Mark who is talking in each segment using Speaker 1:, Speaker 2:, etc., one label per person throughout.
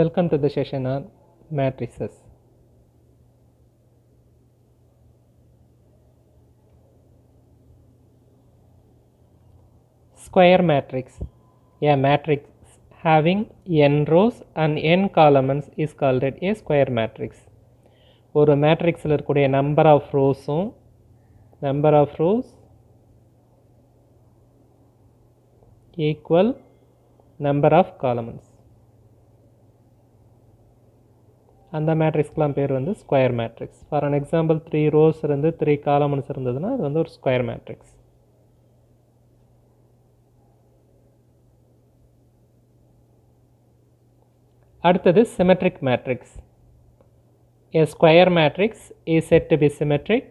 Speaker 1: Welcome to the session on matrices. Square matrix. A matrix having n rows and n columns is called a square matrix. ஒரு மேட்ரிக்ஸில் number of rows ரோஸும் number of rows equal number of columns. அந்த மேட்ரிக்ஸ்க்கெலாம் பேர் வந்து square matrix for an example three rows இருந்து three columns இருந்ததுன்னா அது வந்து ஒரு ஸ்கொயர் மேட்ரிக்ஸ் அடுத்தது symmetric matrix A square matrix is said to be symmetric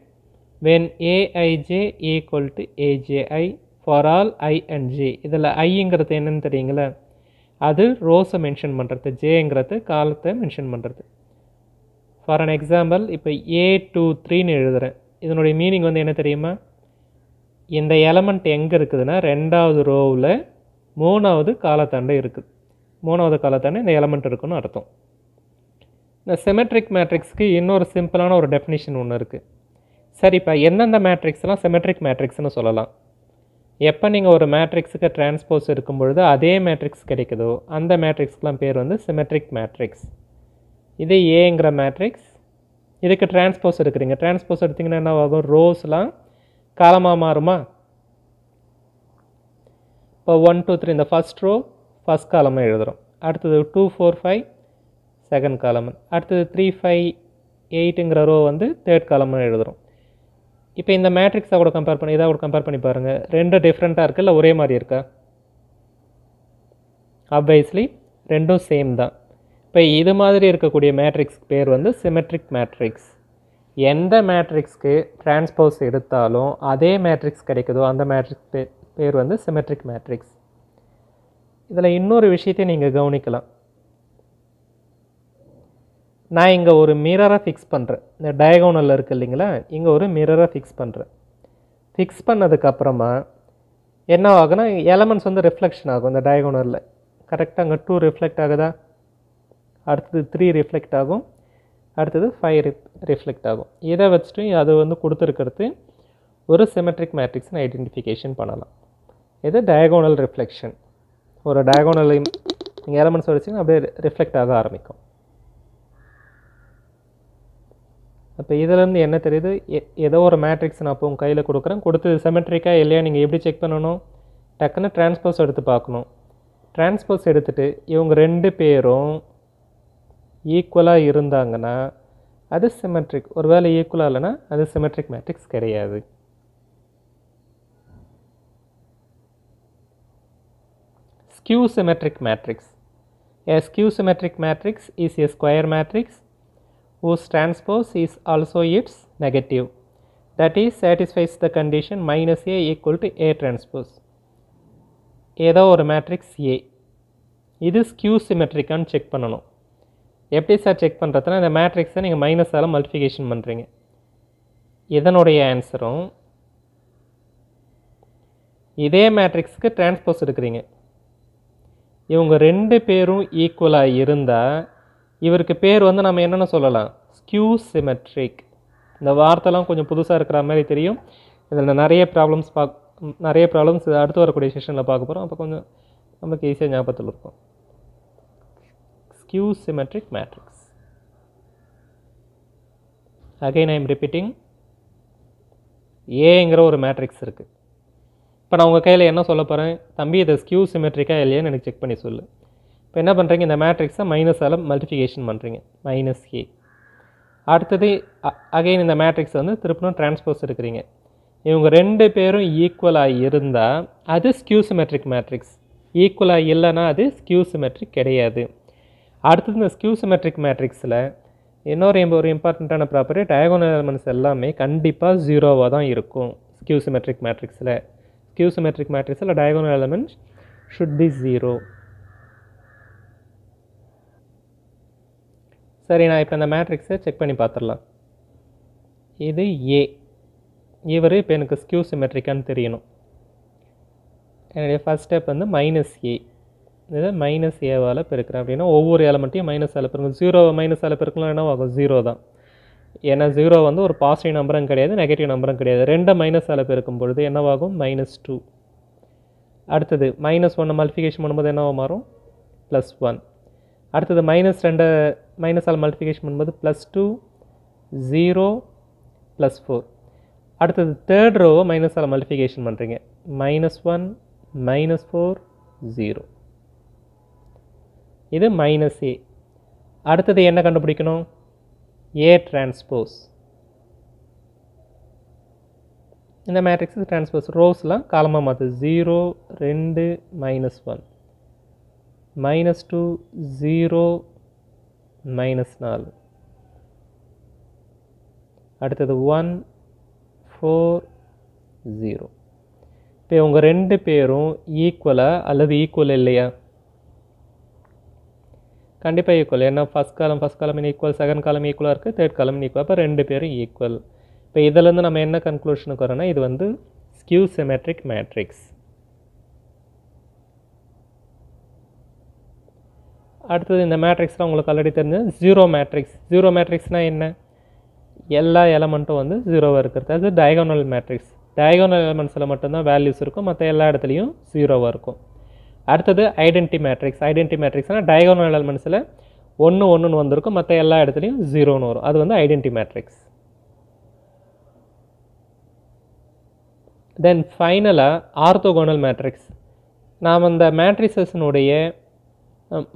Speaker 1: when A I J equal to A J I for all I and J இதில் ஐங்கிறது என்னன்னு தெரியுங்களே அது ரோஸை மென்ஷன் பண்ணுறது ஜேங்கிறது காலத்தை மென்ஷன் பண்ணுறது ஃபார் அன் எக்ஸாம்பிள் இப்போ ஏ டூ த்ரீன்னு எழுதுகிறேன் இதனுடைய மீனிங் வந்து என்ன தெரியுமா இந்த எலமெண்ட் எங்கே இருக்குதுன்னா ரெண்டாவது ரோவில் மூணாவது காலத்தாண்டை இருக்குது மூணாவது காலத்தாண்டை இந்த எலமெண்ட் இருக்குன்னு அர்த்தம் இந்த செமெட்ரிக் மேட்ரிக்ஸ்க்கு இன்னொரு சிம்பிளான ஒரு டெஃபினிஷன் ஒன்று இருக்குது சரி இப்போ எந்தெந்த மேட்ரிக்ஸ்லாம் செமெட்ரிக் மேட்ரிக்ஸ்னு சொல்லலாம் எப்போ நீங்கள் ஒரு மேட்ரிக்ஸுக்கு டிரான்ஸ்போஸ் இருக்கும் பொழுது அதே மேட்ரிக்ஸ் கிடைக்குதோ அந்த மேட்ரிக்ஸ்க்கெலாம் பேர் வந்து செமெட்ரிக் மேட்ரிக்ஸ் இது ஏங்கிற மேட்ரிக்ஸ் இதுக்கு டிரான்ஸ்போஸ் எடுக்கிறீங்க டிரான்ஸ்போஸ் எடுத்திங்கன்னா என்ன ஆகும் ரோஸ்லாம் காலமாக மாறுமா இப்போ ஒன் டூ த்ரீ இந்த ஃபஸ்ட் ரோ ஃபஸ்ட் காலமாக எழுதுகிறோம் அடுத்தது two four five second column அடுத்தது த்ரீ ஃபைவ் எயிட்டுங்கிற ரோ வந்து தேர்ட் காலமாக எழுதுகிறோம் இப்போ இந்த மேட்ரிக்ஸை கூட கம்பேர் பண்ணி இதாக கூட கம்பேர் பண்ணி பாருங்கள் ரெண்டு டிஃப்ரெண்ட்டாக இருக்குல்ல ஒரே மாதிரி இருக்கா ஆப்வைஸ்லி ரெண்டும் சேம் தான் இப்போ இது மாதிரி இருக்கக்கூடிய மேட்ரிக்ஸ்க்கு பேர் வந்து சிமெட்ரிக் மேட்ரிக்ஸ் எந்த மேட்ரிக்ஸ்க்கு டிரான்ஸ்போஸ் எடுத்தாலும் அதே மேட்ரிக்ஸ் கிடைக்குதோ அந்த மேட்ரிக்ஸ் பேர் பேர் வந்து சிமெட்ரிக் மேட்ரிக்ஸ் இதில் இன்னொரு விஷயத்தை நீங்கள் கவனிக்கலாம் நான் இங்கே ஒரு மிரரை ஃபிக்ஸ் பண்ணுறேன் இந்த டயகோனலில் இருக்குது இல்லைங்களா இங்கே ஒரு மிரரை ஃபிக்ஸ் பண்ணுறேன் ஃபிக்ஸ் பண்ணதுக்கப்புறமா என்ன ஆகுனா எலமெண்ட்ஸ் வந்து ரிஃப்ளெக்ஷன் ஆகும் இந்த டயகோனலில் கரெக்டாக அங்கே டூ ரிஃப்ளெக்ட் ஆகுதா அடுத்தது த்ரீ ரிஃப்ளெக்ட் ஆகும் அடுத்தது ஃபைவ் ரிப் ரிஃப்ளெக்ட் ஆகும் இதை வச்சுட்டு அது வந்து கொடுத்துருக்கிறது ஒரு செமெட்ரிக் மேட்ரிக்ஸ்னு ஐடென்டிஃபிகேஷன் பண்ணலாம் இது டயகோனல் ரிஃப்ளெக்ஷன் ஒரு டயகோனல் நீங்கள் எலமெண்ட்ஸ் வச்சிங்கன்னா அப்படியே ரிஃப்ளெக்ட் ஆக ஆரம்பிக்கும் அப்போ இதிலேருந்து என்ன தெரியுது ஏதோ ஒரு மேட்ரிக்ஸ் நான் அப்போ உங்கள் கையில் கொடுக்குறேன் கொடுத்து செமெட்ரிக்காக இல்லையா நீங்கள் எப்படி செக் பண்ணணும் டக்குன்னு டிரான்ஸ்போஸ் எடுத்து பார்க்கணும் டிரான்ஸ்போஸ் எடுத்துகிட்டு இவங்க ரெண்டு பேரும் ஈக்குவலாக இருந்தாங்கன்னா அது சிமெட்ரிக் ஒரு ஒருவேளை ஈக்குவலாக இல்லைன்னா அது சிமெட்ரிக் மேட்ரிக்ஸ் கிடையாது skew symmetric matrix A skew symmetric matrix is a square matrix whose transpose is also its negative that is satisfies the condition minus A equal to A transpose ஏதோ ஒரு matrix A இது skew சிமெட்ரிக்கான்னு check பண்ணணும் எப்படி sir check பண்ணுறதுனா இந்த மேட்ரிக்ஸை நீங்கள் மைனஸால் multiplication பண்ணுறீங்க இதனுடைய ஆன்சரும் இதே மேட்ரிக்ஸுக்கு டிரான்ஸ்போஸ் எடுக்கிறீங்க இவங்க ரெண்டு பேரும் ஈக்குவலாக இருந்தால் இவருக்கு பேர் வந்து நம்ம என்னென்ன சொல்லலாம் ஸ்கியூ சிமெட்ரிக் இந்த வார்த்தைலாம் கொஞ்சம் புதுசாக இருக்கிற மாதிரி தெரியும் இதில் நிறைய ப்ராப்ளம்ஸ் பார்க் நிறைய ப்ராப்ளம்ஸ் அடுத்து வரக்கூடிய செஷனில் பார்க்க போகிறோம் அப்போ கொஞ்சம் நமக்கு ஈஸியாக ஞாபகத்தில் இருக்கும் skew symmetric matrix. Again I am repeating ஏங்கிற ஒரு மேட்ரிக்ஸ் இருக்குது இப்போ நான் உங்கள் கையில் என்ன சொல்ல போகிறேன் தம்பி இதை ஸ்கியூ சிமெட்ரிக்காக இல்லையான்னு எனக்கு செக் பண்ணி சொல்லு இப்போ என்ன பண்ணுறீங்க இந்த மேட்ரிக்ஸை மைனஸால் மல்டிஃபிகேஷன் பண்ணுறீங்க மைனஸ் ஏ அடுத்தது அகைன் இந்த மேட்ரிக்ஸ் வந்து திருப்பினும் டிரான்ஸ்போஸ் இருக்கிறீங்க இவங்க ரெண்டு பேரும் ஈக்குவலாக இருந்தால் அது ஸ்கியூ சிமெட்ரிக் மேட்ரிக்ஸ் ஈக்குவலாக இல்லைன்னா அது ஸ்கியூ சிமெட்ரிக் கிடையாது அடுத்தது இந்த ஸ்கியூ சிமெட்ரிக் மேட்ரிக்ஸில் இன்னொரு ஒரு இம்பார்ட்டண்ட்டான ப்ராப்பர்ட்டி டயகோனல் எலமெண்ட்ஸ் எல்லாமே கண்டிப்பாக ஜீரோவாக தான் இருக்கும் ஸ்கியூ சிமெட்ரிக் மேட்ரிக்ஸில் ஸ்கியூ சிமெட்ரிக் மேட்ரிக்ஸில் diagonal elements should be zero சரி நான் இப்போ இந்த மேட்ரிக்ஸை செக் பண்ணி பார்த்துடலாம் இது ஏ இவர் இப்போ எனக்கு ஸ்கியூ சிமெட்ரிக்கான்னு தெரியணும் என்னுடைய ஃபஸ்ட் ஸ்டெப் வந்து மைனஸ் ஏ இதை மைனஸ் ஏவால் பெருக்கிறேன் அப்படின்னா ஒவ்வொரு எலமெண்ட்டையும் மைனஸ் ஆல பெருக்கணும் ஜீரோ மைனஸ் ஆல பெருக்கலாம் என்ன ஆகும் ஜீரோ தான் ஏன்னா ஜீரோ வந்து ஒரு பாசிட்டிவ் நம்பரும் கிடையாது நெகட்டிவ் நம்பரும் கிடையாது ரெண்டை மைனஸ் ஆல பெருக்கும் பொழுது என்னவாகும் மைனஸ் டூ அடுத்தது மைனஸ் ஒன்று மல்டிஃபிகேஷன் பண்ணும்போது என்னவாக மாறும் ப்ளஸ் ஒன் அடுத்தது மைனஸ் ரெண்டை ஆல் மல்டிஃபிகேஷன் பண்ணும்போது plus two zero plus four அடுத்தது தேர்ட் ரோவை மைனஸ் ஆல் மல்டிஃபிகேஷன் பண்ணுறீங்க minus one minus four zero இது மைனஸ் ஏ அடுத்தது என்ன கண்டுபிடிக்கணும் ஏ டிரான்ஸ்போஸ் இந்த மேட்ரிக்ஸ் டிரான்ஸ்போஸ் ரோஸ்லாம் காலமாக மாற்று ஜீரோ ரெண்டு minus one minus two zero minus நாலு அடுத்தது ஒன் ஃபோர் ஜீரோ இப்போ உங்கள் ரெண்டு பேரும் ஈக்குவலாக அல்லது ஈக்குவல் இல்லையா கண்டிப்பாக ஈக்குவல் ஏன்னா ஃபஸ்ட் காலம் ஃபஸ்ட் காலம் ஈக்குவல் செகண்ட் காலம் ஈக்குவலாக இருக்குது தேர்ட் காலம் ஈக்குவல் அப்போ ரெண்டு பேரும் ஈக்குவல் இப்போ இதிலேருந்து நம்ம என்ன கன்க்ளூஷனுக்கு வரோம்னா இது வந்து ஸ்கியூ சிமெட்ரிக் மேட்ரிக்ஸ் அடுத்தது இந்த மேட்ரிக்ஸ்லாம் உங்களுக்கு ஆல்ரெடி தெரிஞ்சது ஜீரோ மேட்ரிக்ஸ் ஜீரோ மேட்ரிக்ஸ்னால் என்ன எல்லா எலமெண்ட்டும் வந்து ஜீரோவாக இருக்கிறது அது டயகோனல் மேட்ரிக்ஸ் டயகோனல் எலமெண்ட்ஸில் மட்டும்தான் வேல்யூஸ் இருக்கும் மற்ற எல்லா இடத்துலையும் ஜீரோவாக இருக்கும் அடுத்தது ஐடென்டி மேட்ரிக்ஸ் ஐடென்டி மேட்ரிக்ஸ்னால் டயகோனல் எலமெண்ட்ஸில் ஒன்று ஒன்றுன்னு வந்திருக்கும் மற்ற எல்லா இடத்துலையும் ஜீரோன்னு வரும் அது வந்து ஐடென்டி மேட்ரிக்ஸ் தென் ஃபைனலாக ஆர்த்தோகோனல் மேட்ரிக்ஸ் நாம் அந்த மேட்ரிசஸ்னுடைய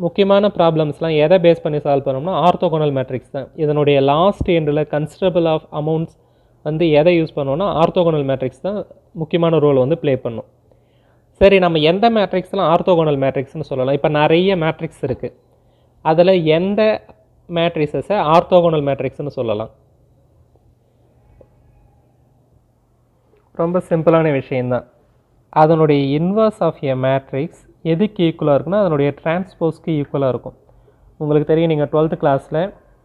Speaker 1: முக்கியமான ப்ராப்ளம்ஸ்லாம் எதை பேஸ் பண்ணி சால்வ் பண்ணோம்னா ஆர்த்தோகோனல் மேட்ரிக்ஸ் தான் இதனுடைய லாஸ்ட் எண்டில் கன்சிடபிள் ஆஃப் அமௌண்ட்ஸ் வந்து எதை யூஸ் பண்ணோன்னா ஆர்த்தோகோனல் மேட்ரிக்ஸ் தான் முக்கியமான ரோல் வந்து ப்ளே பண்ணும் சரி நம்ம எந்த மேட்ரிக்ஸ்லாம் ஆர்த்தோகோனல் மேட்ரிக்ஸ்னு சொல்லலாம் இப்போ நிறைய மேட்ரிக்ஸ் இருக்குது அதில் எந்த மேட்ரிக்ஸஸை ஆர்த்தோகோனல் மேட்ரிக்ஸ்னு சொல்லலாம் ரொம்ப சிம்பிளான விஷயந்தான் அதனுடைய இன்வர்ஸ் ஆஃப் எ மேட்ரிக்ஸ் எதுக்கு ஈக்குவலாக இருக்குன்னா அதனுடைய டிரான்ஸ்போஸ்க்கு ஈக்குவலாக இருக்கும் உங்களுக்கு தெரியும் நீங்கள் டுவெல்த்து கிளாஸில்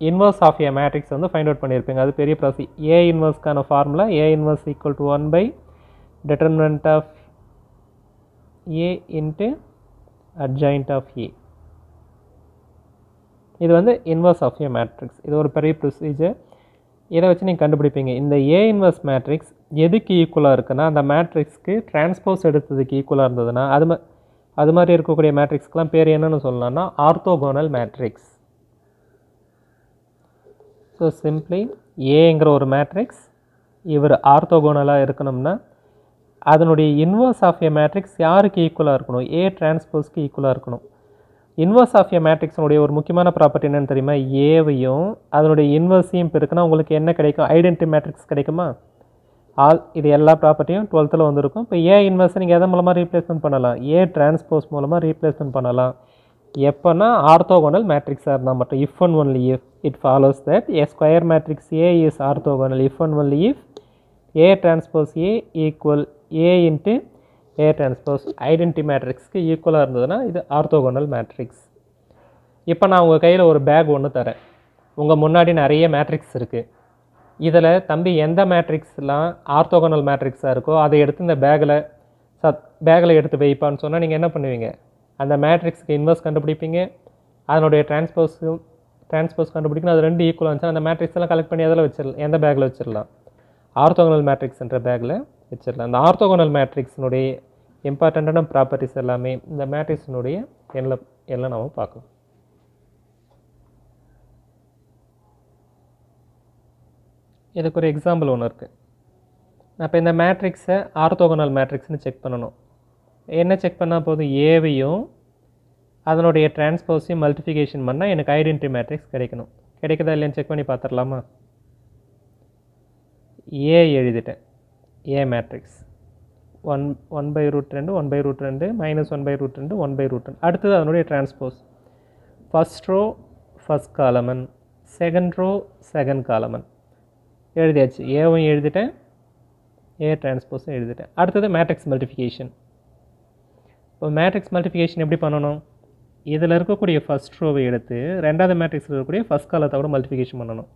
Speaker 1: இன்வர்ஸ் ஆஃப் ஏ மேட்ரிக்ஸ் வந்து ஃபைண்ட் அவுட் பண்ணியிருப்பீங்க அது பெரிய ப்ராசி ஏ இன்வர்ஸ்க்கான formula A inverse equal to one by determinant of A into adjoint of A இது வந்து இன்வர்ஸ் ஆஃப் ஏ மேட்ரிக்ஸ் இது ஒரு பெரிய ப்ரொசீஜர் இதை வச்சு நீங்கள் கண்டுபிடிப்பீங்க இந்த ஏ இன்வர்ஸ் மேட்ரிக்ஸ் எதுக்கு ஈக்குவலாக இருக்குன்னா அந்த மேட்ரிக்ஸ்க்கு டிரான்ஸ்போஸ் எடுத்ததுக்கு ஈக்குவலாக இருந்ததுன்னா அது அது மாதிரி இருக்கக்கூடிய மேட்ரிக்ஸ்க்கெலாம் பேர் என்னென்னு சொல்லலாம்னா ஆர்த்தோகோனல் மேட்ரிக்ஸ் ஸோ சிம்ப்ளி ஏங்கிற ஒரு மேட்ரிக்ஸ் இவர் ஆர்த்தோகோனலாக இருக்கணும்னா அதனுடைய இன்வர்ஸ் ஆஃப் ஏ மேட்ரிக்ஸ் யாருக்கு ஈக்குவலாக இருக்கணும் ஏ டிரான்ஸ்போஸ்க்கு ஈக்குவலாக இருக்கணும் இன்வர்ஸ் ஆஃப் ஏ மேட்ரிக்ஸினுடைய ஒரு முக்கியமான ப்ராப்பர்ட்டி என்னென்னு தெரியுமா ஏவையும் அதனுடைய இன்வர்ஸையும் பெருக்குன்னா உங்களுக்கு என்ன கிடைக்கும் ஐடென்டி மேட்ரிக்ஸ் கிடைக்குமா ஆல் இது எல்லா ப்ராப்பர்ட்டியும் டுவெல்த்தில் வந்திருக்கும் இப்போ ஏ இன்வர்ஸை நீங்கள் எதை மூலமாக ரீப்ளேஸ்மெண்ட் பண்ணலாம் ஏ டிரான்ஸ்போஸ் மூலமாக ரீப்ளேஸ்மெண்ட் பண்ணலாம் எப்போனா ஆர்த்தோகோனல் மேட்ரிக்ஸாக இருந்தால் மட்டும் if and only if it follows that A square matrix A is orthogonal if and only if A transpose A equal A into A transpose identity மேட்ரிக்ஸ்க்கு ஈக்குவலாக இருந்ததுன்னா இது ஆர்த்தோகோனல் மேட்ரிக்ஸ் இப்போ நான் உங்கள் கையில் ஒரு பேக் ஒன்று தரேன் உங்கள் முன்னாடி நிறைய மேட்ரிக்ஸ் இருக்குது இதில் தம்பி எந்த மேட்ரிக்ஸ்லாம் ஆர்த்தோகோனல் மேட்ரிக்ஸாக இருக்கோ அதை எடுத்து இந்த பேக்கில் சத் பேக்கில் எடுத்து வைப்பான்னு சொன்னால் நீங்கள் என்ன பண்ணுவீங்க அந்த மேட்ரிக்ஸ்க்கு இன்வெஸ்ட் கண்டுபிடிப்பீங்க அதனுடைய டிரான்ஸ்போஸும் டிரான்ஸ்போஸ் கண்டுபிடிக்கணும் அது ரெண்டு ஈக்குவலாக இருந்துச்சு அந்த மேட்ரிக்ஸ் எல்லாம் கலெக்ட் பண்ணி அதில் வச்சிடலாம் எந்த பேக்கில் வச்சிடலாம் ஆர்த்தோகனல் மேட்ரிக்ஸ்ன்ற பேக்கில் வச்சிடலாம் இந்த ஆர்த்தோகோனல் மேட்ரிக்ஸினுடைய இம்பார்ட்டண்ட்டான ப்ராப்பர்ட்டிஸ் எல்லாமே இந்த மேட்ரிக்ஸினுடைய எல்லாம் எல்லாம் நாம் பார்க்கலாம் இதுக்கு ஒரு எக்ஸாம்பிள் ஒன்று இருக்குது அப்போ இந்த மேட்ரிக்ஸை ஆர்த்தோகனல் மேட்ரிக்ஸ்னு செக் பண்ணணும் என்ன செக் பண்ணால் போதும் ஏவையும் அதனுடைய டிரான்ஸ்போஸையும் மல்டிஃபிகேஷன் பண்ணால் எனக்கு ஐடென்டி மேட்ரிக்ஸ் கிடைக்கணும் கிடைக்குதா இல்லைன்னு செக் பண்ணி பார்த்துடலாமா ஏ எழுதிட்டேன் A matrix one one by root ரெண்டு ஒன் பை ரூட் ரெண்டு மைனஸ் ஒன் பை ரூட் ரெண்டு ஒன் பை ரூட் ரெண்டு அடுத்தது அதனுடைய transpose first row first column second row second column எழுதியாச்சு ஏவும் எழுதிட்டேன் ஏ டிரான்ஸ்போஸும் எழுதிட்டேன் அடுத்தது மேட்ரிக்ஸ் மல்டிஃபிகேஷன் இப்போ மேட்ரிக்ஸ் மல்டிஃபிகேஷன் எப்படி பண்ணணும் இதில் இருக்கக்கூடிய ஃபஸ்ட் ரோவை எடுத்து ரெண்டாவது மேட்ரிக்ஸில் இருக்கக்கூடிய ஃபஸ்ட் காலத்தை கூட மல்டிஃபிகேஷன் பண்ணணும்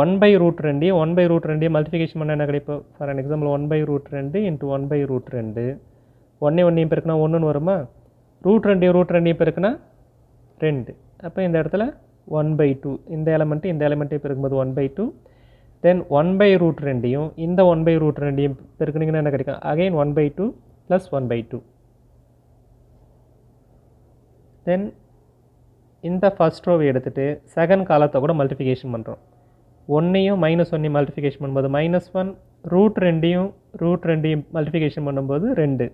Speaker 1: ஒன் பை ரூட் ரெண்டு ஒன் பை ரூட் ரெண்டு மல்டிஃபிகேஷன் பண்ண என்ன கிடைப்போம் for an example one by root ரெண்டு இன்ட்டு ஒன் பை ரூட் ரெண்டு ஒன்னே ஒன்றையும் பெருக்குனா ஒன்றுன்னு வருமா ரூட் ரெண்டு ரூட் ரெண்டையும் பெருக்குனா ரெண்டு அப்போ இந்த இடத்துல ஒன் பை டூ இந்த எலமெண்ட்டு இந்த எலமெண்ட்டையும் பெருக்கும்போது one by two then one by root ரெண்டையும் இந்த ஒன் பை ரூட் ரெண்டையும் பெருக்குனிங்கன்னா என்ன கிடைக்கும் again one by two plus one by two then இந்த ஃபஸ்ட் ரோவை எடுத்துகிட்டு செகண்ட் காலத்தை கூட மல்டிஃபிகேஷன் பண்ணுறோம் ஒன்றையும் மைனஸ் ஒன்றையும் மல்டிஃபிகேஷன் பண்ணும்போது மைனஸ் ஒன் ரூட் ரெண்டையும் ரூட் ரெண்டையும் மல்டிஃபிகேஷன் பண்ணும்போது ரெண்டு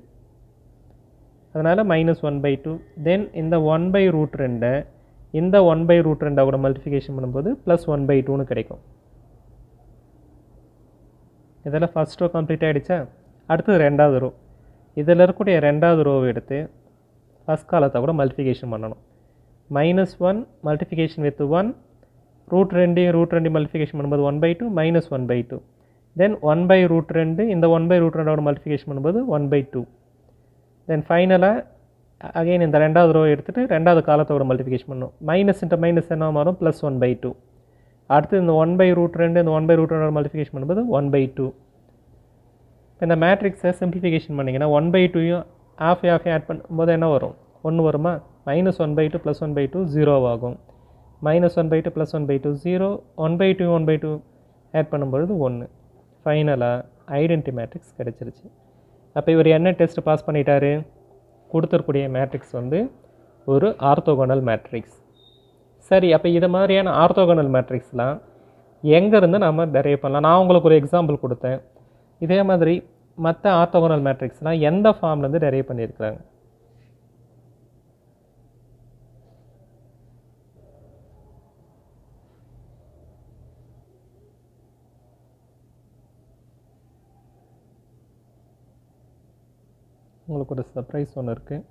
Speaker 1: அதனால் minus one by two then இந்த ஒன் பை ரூட் ரெண்டை இந்த ஒன் பை ரூட் ரெண்டை கூட மல்டிஃபிகேஷன் பண்ணும்போது ப்ளஸ் ஒன் பை டூன்னு கிடைக்கும் இதெல்லாம் ஃபஸ்ட் ரோ கம்ப்ளீட் ஆகிடுச்சா அடுத்தது ரெண்டாவது ரோ இதில் இருக்கக்கூடிய ரெண்டாவது ரோவை எடுத்து ஃபஸ்ட் காலத்தை கூட மல்டிஃபிகேஷன் பண்ணணும் minus one multiplication with one root ரெண்டையும் ரூட் ரெண்டு மல்டிஃபிகேஷன் பண்ணும்போது one by two minus one by two then one by root ரெண்டு இந்த ஒன் பை ரூட் ரெண்டோட மல்டிஃபிகேஷன் பண்ணும்போது ஒன் பை டூ தென் ஃபைனலாக அகெயின் இந்த ரெண்டாவது ரோ எடுத்துகிட்டு ரெண்டாவது காலத்தோட மல்டிஃபிகேஷன் பண்ணும் மைனஸ் இன்ட்டு மைனஸ் என்ன மாறும் ப்ளஸ் ஒன் பை டூ அடுத்து இந்த ஒன் பை ரூட் ரெண்டு இந்த ஒன் பை ரூட் ரெண்டோட மல்டிஃபிகேஷன் பண்ணும்போது ஒன் பை டூ இப்போ இந்த மேட்ரிக்ஸை சிம்பிளிஃபிகேஷன் பண்ணிங்கன்னா ஒன் பை டூயும் ஆஃப் ஆஃப் ஆட் பண்ணும்போது என்ன வரும் ஒன்று வருமா minus one by two plus one by two zero ஆகும் minus one by two plus one by two zero one by two one by two add பண்ணும்பொழுது ஒன்று ஃபைனலாக ஐடென்டி மேட்ரிக்ஸ் கிடச்சிருச்சு அப்போ இவர் என்ன டெஸ்ட்டு பாஸ் பண்ணிட்டாரு கொடுத்துருக்கூடிய மேட்ரிக்ஸ் வந்து ஒரு ஆர்த்தோகோனல் மேட்ரிக்ஸ் சரி அப்போ இது மாதிரியான ஆர்த்தோகோனல் மேட்ரிக்ஸ்லாம் எங்கேருந்து நாம் டெரைவ் பண்ணலாம் நான் உங்களுக்கு ஒரு எக்ஸாம்பிள் கொடுத்தேன் இதே மாதிரி மற்ற ஆர்த்தோகோனல் மேட்ரிக்ஸ்லாம் எந்த ஃபார்ம்லேருந்து டெரைவ் பண்ணியிருக்கிறாங்க உங்களுக்கு ஒரு சர்ப்ரைஸ் ஒன்று இருக்குது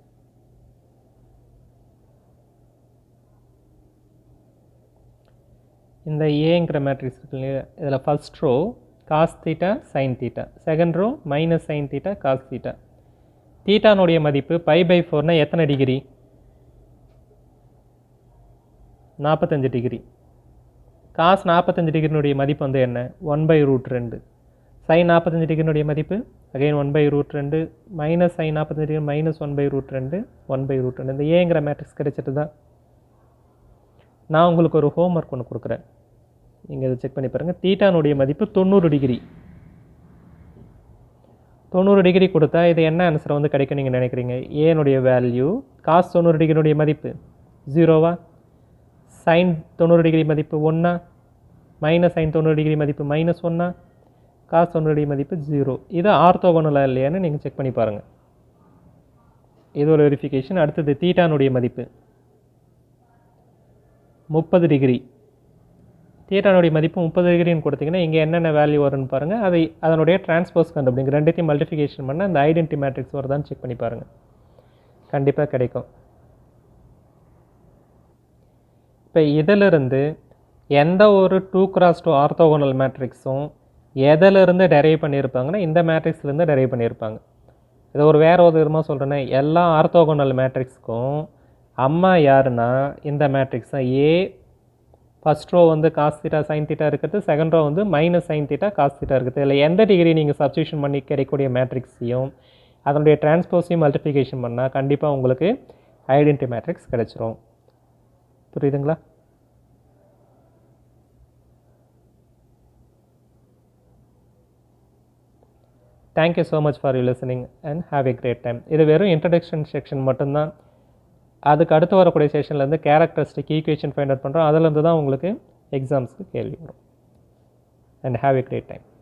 Speaker 1: இந்த ஏங்கிற மேட்ரிக்ஸ் இருக்கு இல்லையா இதில் first row cos theta sine theta second row minus sine theta cos theta தீட்டானுடைய மதிப்பு பை பை ஃபோர்னால் எத்தனை டிகிரி நாற்பத்தஞ்சு டிகிரி காஸ் நாற்பத்தஞ்சு டிகிரினுடைய மதிப்பு வந்து என்ன ஒன் பை ரூட் ரெண்டு சைன் நாற்பத்தஞ்சு டிகிரினுடைய மதிப்பு அகைன் ஒன் பை ரூட் ரெண்டு மைனஸ் சைன் நாற்பத்தஞ்சு degree minus one by root ரெண்டு ஒன் பை ரூட் ரெண்டு இந்த ஏங்கிற மேட்ரிக்ஸ் கிடைச்சிட்டு தான் நான் உங்களுக்கு ஒரு ஹோம் ஒர்க் ஒன்று கொடுக்குறேன் நீங்கள் இதை செக் பண்ணி பாருங்கள் தீட்டானுடைய மதிப்பு தொண்ணூறு டிகிரி தொண்ணூறு டிகிரி கொடுத்தா இது என்ன ஆன்சர் வந்து கிடைக்கும் நீங்கள் நினைக்கிறீங்க ஏனுடைய வேல்யூ காசு தொண்ணூறு டிகிரினுடைய மதிப்பு ஜீரோவா சைன் தொண்ணூறு டிகிரி மதிப்பு ஒன்றா மைனஸ் சைன் தொண்ணூறு டிகிரி மதிப்பு மைனஸ் ஒன்றா காஸ் ஒன்றுடைய மதிப்பு ஜீரோ இது ஆர்த்தோகனலாக இல்லையான்னு நீங்கள் செக் பண்ணி பாருங்கள் இது ஒரு வெரிஃபிகேஷன் அடுத்தது தீட்டானுடைய மதிப்பு முப்பது டிகிரி தீட்டானுடைய மதிப்பு முப்பது டிகிரின்னு கொடுத்தீங்கன்னா இங்கே என்னென்ன வேல்யூ வரும்னு பாருங்கள் அதை அதனுடைய டிரான்ஸ்போஸ் கண்டுபிடிங்க ரெண்டுத்தையும் மல்டிஃபிகேஷன் பண்ணால் அந்த ஐடென்டி மேட்ரிக்ஸ் வருதான்னு செக் பண்ணி பாருங்கள் கண்டிப்பாக கிடைக்கும் இப்போ இதிலிருந்து எந்த ஒரு டூ கிராஸ் டூ ஆர்த்தோகோனல் மேட்ரிக்ஸும் எதிலிருந்து டெரைவ் பண்ணியிருப்பாங்கன்னா இந்த மேட்ரிக்ஸ்லேருந்து டெரைவ் பண்ணியிருப்பாங்க இதை ஒரு வேறு ஒரு விதமாக சொல்கிறேன்னா எல்லா ஆர்த்தோகோனல் மேட்ரிக்ஸ்க்கும் அம்மா யாருன்னா இந்த மேட்ரிக்ஸ் தான் ஏ ஃபஸ்ட் ரோ வந்து காஸ்திட்டா சைன் தீட்டா இருக்கிறது செகண்ட் ரோ வந்து மைனஸ் சைன் தீட்டா காஸ்திட்டா இருக்குது இல்லை எந்த டிகிரி நீங்கள் சப்ஸ்டியூஷன் பண்ணி கிடைக்கக்கூடிய மேட்ரிக்ஸையும் அதனுடைய டிரான்ஸ்போஸையும் மல்டிஃபிகேஷன் பண்ணால் கண்டிப்பாக உங்களுக்கு ஐடென்டி மேட்ரிக்ஸ் கிடச்சிரும் புரியுதுங்களா thank you so much for you listening and have a great time இது வெறும் இன்ட்ரடக்ஷன் செக்ஷன் மட்டும்தான் அதுக்கு அடுத்து வரக்கூடிய செஷன்லேருந்து கேரக்டரிஸ்டிக் ஈக்குவேஷன் ஃபைண்ட் அவுட் பண்ணுறோம் அதிலேருந்து தான் உங்களுக்கு எக்ஸாம்ஸ்க்கு கேள்வி வரும் and have a great time